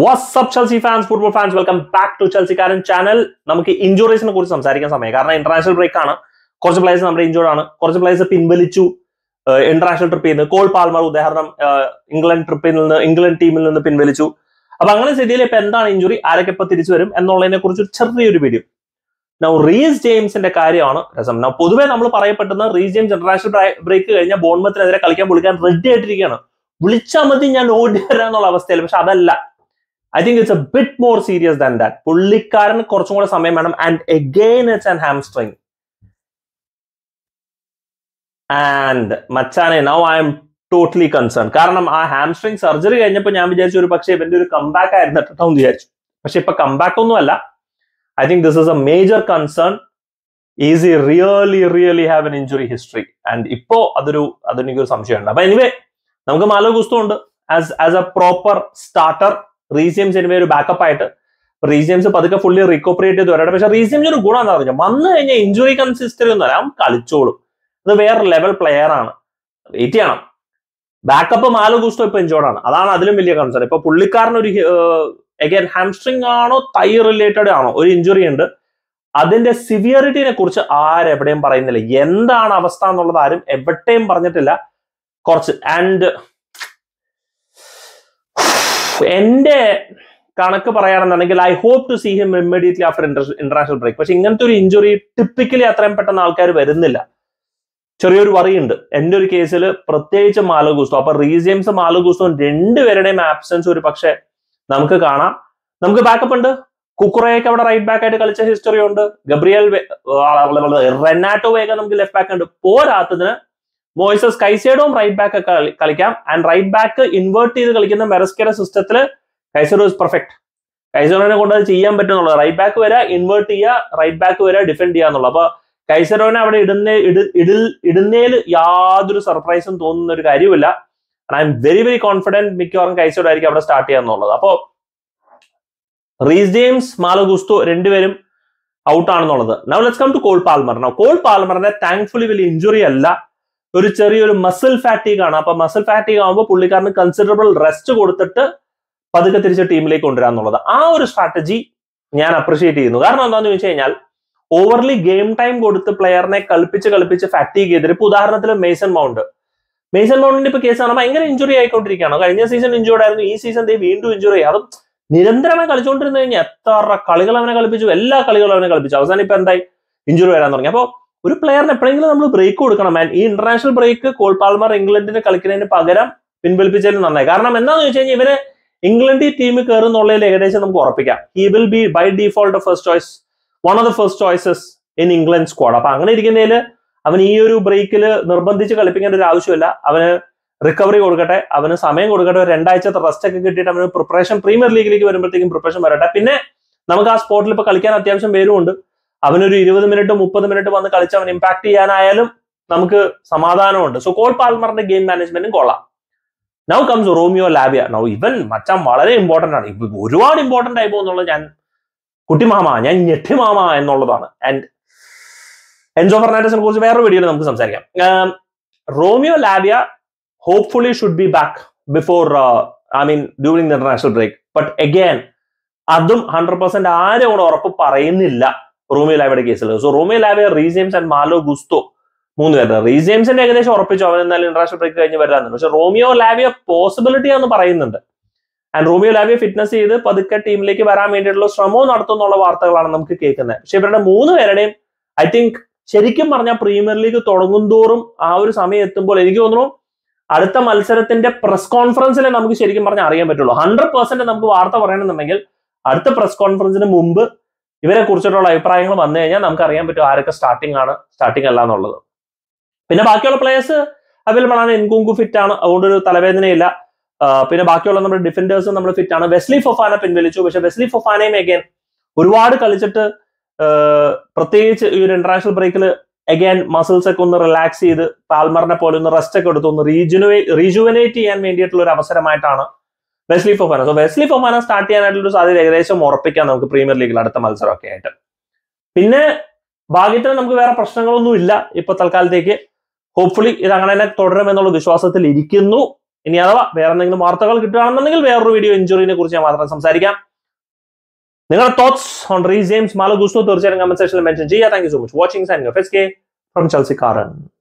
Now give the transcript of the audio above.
WhatsApp Chelsea fans football fans welcome back to ചെൽസിക്കാരൻ channel നമുക്ക് ഇഞ്ചുറീസിനെ കുറിച്ച് സംസാരിക്കാൻ സമയം കാരണം ഇന്റർനാഷണൽ ബ്രേക്ക് ആണ് കുറച്ച് പ്ലേയേഴ്സ് നമ്മുടെ ഇഞ്ചോർഡ് ആണ് കുറച്ച് പ്ലേയേഴ്സ് പിൻവലിച്ചു ഇന്റർനാഷണൽ ട്രിപ്പിൽ നിന്ന് കോൾ പാൽമർ ഉദാഹരണം ഇംഗ്ലണ്ട് ട്രിപ്പിൽ നിന്ന് ഇംഗ്ലണ്ട് ടീമിൽ നിന്ന് പിൻവലിച്ചു അപ്പൊ അങ്ങനെ സ്ഥിതിയിൽ ഇപ്പൊ എന്താണ് ഇഞ്ചുറി ആരൊക്കെ ഇപ്പൊ തിരിച്ചു വരും എന്നുള്ളതിനെ കുറിച്ച് ഒരു ചെറിയൊരു വീഡിയോ നൗ റീസ് ജെയിംസിന്റെ കാര്യമാണ് രസം നൗ പൊതുവേ നമ്മൾ പറയപ്പെട്ടെന്ന് റീസ് ജെയിംസ് ഇന്റർനാഷണൽ ബ്രേക്ക് കഴിഞ്ഞാൽ ബോൺമത്തിനെതിരെ കളിക്കാൻ പൊളിക്കാൻ റെഡി ആയിട്ടിരിക്കുകയാണ് വിളിച്ചാൽ മതി ഞാൻ ഓടി വരാന്നുള്ള അവസ്ഥയിൽ പക്ഷെ അതല്ല I think it's a bit more serious than that പുള്ളിക്കാരൻ കുറച്ചും കൂടെ സമയം വേണം and again it's and hamstring and മച്ചാനെ now I'm totally concern കാരണം ആ ഹാംസ്ട്രിങ് സർജറി കഴിഞ്ഞപ്പോൾ ഞാൻ വിചാരിച്ചു ഒരു പക്ഷേ ഇവന്റെ ഒരു കംബാക്ക് ആയിരുന്നു എന്ന് വിചാരിച്ചു പക്ഷെ ഇപ്പൊ കംബാക്ക് ഒന്നുമല്ല I think this is a major concern is he really really have an injury history and ഇപ്പോ അതൊരു അതെനിക്കൊരു സംശയമുണ്ട് അപ്പൊ എനിവേ നമുക്ക് മാലോ ഗുസ്തു ഉണ്ട് as as a proper starter Reece James anyway ഒരു ബാക്കപ്പ് ആയിട്ട് റീസിയംസ് പതുക്കെ ഫുള്ളി റിക്കോപ്പറേറ്റ് ചെയ്ത് വരട്ടെ പക്ഷെ റീസിയംസ് ഒരു ഗുണം എന്താ പറഞ്ഞാൽ വന്നു കഴിഞ്ഞാൽ ഇഞ്ചുറി കൺസിസ്റ്റന്റ് എന്ന് പറയാം കളിച്ചോളും അത് വേറെ ലെവൽ പ്ലെയർ ആണ് വെയിറ്റ് ചെയ്യണം ബാക്കപ്പ് മാലഗൂസ്റ്റോ ഇപ്പൊ ഇഞ്ചോർഡാണ് അതാണ് അതിലും വലിയ കൺസേൺ ഇപ്പൊ പുള്ളിക്കാരൻ ഒരു അഗൈൻ ഹാംസ്ട്രിങ് ആണോ തൈ റിലേറ്റഡ് ആണോ ഒരു ഇഞ്ചുറി ഉണ്ട് അതിന്റെ സിവിയറിറ്റിനെ കുറിച്ച് ആരെവിടെയും പറയുന്നില്ല എന്താണ് അവസ്ഥ എന്നുള്ളത് ആരും എവിടെയും പറഞ്ഞിട്ടില്ല കുറച്ച് ആൻഡ് എന്റെ കണക്ക് പറയുകയാണെന്നുണ്ടെങ്കിൽ I hope to see him immediately after international break പക്ഷെ ഇങ്ങനത്തെ ഒരു ഇഞ്ചുറി ടിപ്പിക്കലി അത്രയും പെട്ടെന്ന് ആൾക്കാർ വരുന്നില്ല ചെറിയൊരു വറിയുണ്ട് എൻ്റെ ഒരു കേസിൽ പ്രത്യേകിച്ച് മാലഗൂസ്തോ അപ്പൊ റീജിയംസ് മാലഗൂസ്തവും രണ്ടുപേരുടെയും ആബ്സെൻസ് ഒരു പക്ഷെ നമുക്ക് കാണാം നമുക്ക് ബാക്കപ്പ് ഉണ്ട് കുക്കുറയൊക്കെ അവിടെ റൈറ്റ് ബാക്ക് ആയിട്ട് കളിച്ച ഹിസ്റ്ററി ഉണ്ട് ഗബ്രിയൽ റെനാറ്റോ വേഗം നമുക്ക് ലെഫ്റ്റ് ബാക്ക് ഉണ്ട് പോരാത്തതിന് മോയിസസ് കൈസേഡോം റൈറ്റ് ബാക്ക് ഒക്കെ കളിക്കാം ആൻഡ് റൈറ്റ് ബാക്ക് ഇൻവേർട്ട് ചെയ്ത് കളിക്കുന്ന മെറസ്കെറ സിസ്റ്റത്തിൽ കൈസേഡോ ഇസ് പെർഫെക്റ്റ് കൈസേഡോനെ കൊണ്ട് അത് ചെയ്യാൻ പറ്റുന്നുള്ളൂ റൈറ്റ് ബാക്ക് വരെ ഇൻവേർട്ട് ചെയ്യുക റൈറ്റ് ബാക്ക് വരെ ഡിഫെൻഡ് ചെയ്യുക എന്നുള്ളത് അപ്പൊ കൈസേഡോനെ അവിടെ ഇടുന്ന ഇടിൽ ഇടുന്നതിൽ യാതൊരു സർപ്രൈസും തോന്നുന്ന ഒരു കാര്യമില്ല I'm very very confident മിക്കവാറും കൈസേഡോ ആയിരിക്കും അവിടെ സ്റ്റാർട്ട് ചെയ്യാന്നുള്ളത് അപ്പോ റീസ് ജെയിംസ് മാലഗുസ്തു രണ്ടുപേരും ഔട്ട് ആണെന്നുള്ളത് now let's come to Cole Palmer now Cole പാൽമറിനെ താങ്ക്ഫുള്ളി വലിയ ഇഞ്ചുറി അല്ല ഒരു ചെറിയൊരു മസിൽ ഫാറ്റീഗ് ആണ് അപ്പൊ മസിൽ ഫാറ്റീഗ് ആകുമ്പോൾ പുള്ളിക്കാരന് കൺസിഡറബിൾ റെസ്റ്റ് കൊടുത്തിട്ട് പതുക്കെ തിരിച്ച് ടീമിലേക്ക് കൊണ്ടുവരാൻ എന്നുള്ളത് ആ ഒരു സ്ട്രാറ്റജി ഞാൻ അപ്രിഷിയേറ്റ് ചെയ്യുന്നു കാരണം എന്താന്ന് ചോദിച്ചു കഴിഞ്ഞാൽ ഓവർലി ഗെയിം ടൈം കൊടുത്ത് പ്ലെയറിനെ കളിപ്പിച്ച് കളിപ്പിച്ച് ഫാറ്റീഗ് ചെയ്തിട്ട് ഇപ്പൊ ഉദാഹരണത്തിന് മേസൺ മൗണ്ട് മേസൺ മൗണ്ടിന്റെ ഇപ്പൊ കേസ് കാണുമ്പോൾ ഭയങ്കര ഇഞ്ചുറി ആയിക്കൊണ്ടിരിക്കുകയാണ് കഴിഞ്ഞ സീസൺ ഇഞ്ചുറി ആയിരുന്നു ഈ സീസൺ ദേ വീണ്ടും ഇഞ്ചുറി അതും നിരന്തരമായി കളിച്ചുകൊണ്ടിരുന്നു കഴിഞ്ഞാൽ എത്ര കളികൾ അവനെ കളിപ്പിച്ചു എല്ലാ കളികളും അവനെ കളിപ്പിച്ചു അവസാനം ഇപ്പൊ എന്തായി ഇഞ്ചുറി വരാൻ തുടങ്ങി അപ്പോൾ ഒരു പ്ലെയറിന് എപ്പോഴെങ്കിലും നമ്മൾ ബ്രേക്ക് കൊടുക്കണം ആൻഡ് ഈ ഇന്റർനാഷണൽ ബ്രേക്ക് കോൾ പാൽമാർ ഇംഗ്ലണ്ടിന് കളിക്കുന്നതിന് പകരം പിൻവലിപ്പിച്ചാലും നന്നായി കാരണം എന്താണെന്ന് ചോദിച്ചു കഴിഞ്ഞാൽ ഇവരെ ഇംഗ്ലണ്ട് ഈ ടീമിൽ കയറുന്നുള്ളതിൽ ഏകദേശം നമുക്ക് ഉറപ്പിക്കാം he will be by default first choice one of the first choices in England squad അപ്പൊ അങ്ങനെ ഇരിക്കുന്നതിൽ അവൻ ഈ ഒരു ബ്രേക്കിൽ നിർബന്ധിച്ച് കളിപ്പിക്കേണ്ട ഒരു ആവശ്യമില്ല അവന് റിക്കവറി കൊടുക്കട്ടെ അവന് സമയം കൊടുക്കട്ടെ രണ്ടാഴ്ചത്തെ റെസ്റ്റ് ഒക്കെ കിട്ടിയിട്ട് അവന് പ്രിപ്പറേഷൻ പ്രീമിയർ ലീഗിലേക്ക് വരുമ്പോഴത്തേക്കും പ്രിപ്പറേഷൻ വരട്ടെ പിന്നെ നമുക്ക് ആ സ്പോട്ടിൽ ഇപ്പൊ കളിക്കാൻ അത്യാവശ്യം വരുമുണ്ട് അവനൊരു ഇരുപത് മിനിറ്റ് മുപ്പത് മിനിറ്റ് വന്ന് കളിച്ച് അവൻ ഇമ്പാക്ട് ചെയ്യാനായാലും നമുക്ക് സമാധാനമുണ്ട് സോ കോൾ പാൽമറിന്റെ ഗെയിം മാനേജ്മെന്റും കൊള്ളാം now comes Romeo Lavia now ഇവൻ മച്ചാൻ വളരെ ഇമ്പോർട്ടന്റ് ആണ് ഒരുപാട് ഇമ്പോർട്ടന്റ് ആയി പോകുന്നുള്ളത് ഞാൻ കുട്ടിമാമ ഞാൻ ഞെട്ടിമാമ എന്നുള്ളതാണ് ആൻഡ് എൻസോ ഫെർണാൻഡസിനെ കുറിച്ച് വേറൊരു വീഡിയോയിൽ നമുക്ക് സംസാരിക്കാം Romeo Lavia hopefully should be back before I mean during the international break but again അതും ഹൺഡ്രഡ് പെർസെന്റ് ആരും ഉറപ്പ് പറയുന്നില്ല റോമിയോ ലാവയുടെ കേസിൽ so Romeo Lavia Reece James and Malo Gusto മൂന്ന് പേരുടെ റീജെയിംസിന്റെ ഏകദേശം ഉറപ്പിച്ചു അവൻ എന്നാലും ഇന്റർനാഷണൽ ബ്രേക്ക് കഴിഞ്ഞ് വരാറുണ്ട് പക്ഷെ റോമിയോ ലാവിയ പോസിബിലിറ്റി ആണെന്ന് പറയുന്നുണ്ട് ആൻഡ് റോമിയോ ലാവിയ ഫിറ്റ്നസ് ചെയ്ത് പതുക്കെ ടീമിലേക്ക് വരാൻ വേണ്ടിയിട്ടുള്ള ശ്രമവും നടത്തും എന്നുള്ള വാർത്തകളാണ് നമുക്ക് കേൾക്കുന്നത് പക്ഷെ ഇവരുടെ മൂന്ന് പേരുടെയും ഐ തിങ്ക് ശരിക്കും പറഞ്ഞാൽ പ്രീമിയർ ലീഗ് തുടങ്ങും തോറും ആ ഒരു സമയം എത്തുമ്പോൾ എനിക്ക് തോന്നുന്നു അടുത്ത മത്സരത്തിന്റെ പ്രസ് കോൺഫറൻസിൽ നമുക്ക് ശരിക്കും പറഞ്ഞാൽ അറിയാൻ പറ്റുള്ളൂ ഹൺഡ്രഡ് പെർസെന്റ് നമുക്ക് വാർത്ത പറയണമെന്നുണ്ടെങ്കിൽ അടുത്ത പ്രസ് കോൺഫറൻസിന് മുമ്പ് ഇവരെ കുറിച്ചിട്ടുള്ള അഭിപ്രായങ്ങൾ വന്നു കഴിഞ്ഞാൽ നമുക്ക് അറിയാൻ പറ്റും ആരൊക്കെ സ്റ്റാർട്ടിംഗ് ആണ് സ്റ്റാർട്ടിംഗ് അല്ല എന്നുള്ളത് പിന്നെ ബാക്കിയുള്ള പ്ലേയേഴ്സ് അബിൽ മണാൻ എൻകുങ്കു ഫിറ്റ് ആണ് അതുകൊണ്ട് ഒരു തലവേദനയില്ല പിന്നെ ബാക്കിയുള്ള നമ്മുടെ ഡിഫൻഡേഴ്സും നമ്മൾ ഫിറ്റ് ആണ് വെസ്ലി ഫൊഫാന പിൻവലിച്ചു പക്ഷെ വെസ്ലി ഫൊഫാനയും അഗൈൻ ഒരുപാട് കളിച്ചിട്ട് പ്രത്യേകിച്ച് ഈ ഒരു ഇന്റർനാഷണൽ ബ്രേക്കിൽ അഗൈൻ മസിൽസ് ഒക്കെ ഒന്ന് റിലാക്സ് ചെയ്ത് പാൽമറിനെ പോലെ ഒന്ന് റെസ്റ്റ് ഒക്കെ എടുത്ത് ഒന്ന് റീജുനുവേ റീജുവനേറ്റ് ചെയ്യാൻ വേണ്ടിയിട്ടുള്ള ഒരു അവസരമായിട്ടാണ് Wesley Fofana so Wesley Fofana start ചെയ്യാനായിട്ടുള്ള ഒരു സാധ്യത ഏകദേശം ഉറപ്പിക്കാം നമുക്ക് പ്രീമിയർ ലീഗിൽ അടുത്ത മത്സരമൊക്കെ ആയിട്ട് പിന്നെ ഭാഗ്യത്തിന് നമുക്ക് വേറെ പ്രശ്നങ്ങളൊന്നും ഇല്ല ഇപ്പൊ തൽക്കാലത്തേക്ക് ഹോപ്പ്ഫുള്ളി ഇത് അങ്ങനെ തന്നെ തുടരുമെന്നുള്ള വിശ്വാസത്തിൽ ഇരിക്കുന്നു ഇനി അഥവാ വേറെ എന്തെങ്കിലും വാർത്തകൾ കിട്ടുകയാണെന്നുണ്ടെങ്കിൽ വേറൊരു വീഡിയോ ഇഞ്ചുറിനെ കുറിച്ച് ഞാൻ മാത്രം സംസാരിക്കാം നിങ്ങളുടെ thoughts on Reece James Malo Gusto തീർച്ചയായിട്ടും കമന്റ് സെക്ഷനിൽ മെൻഷൻ ചെയ്യാം thank you so much watching സാൻ ഫ്രം ചൽസി കാരൻ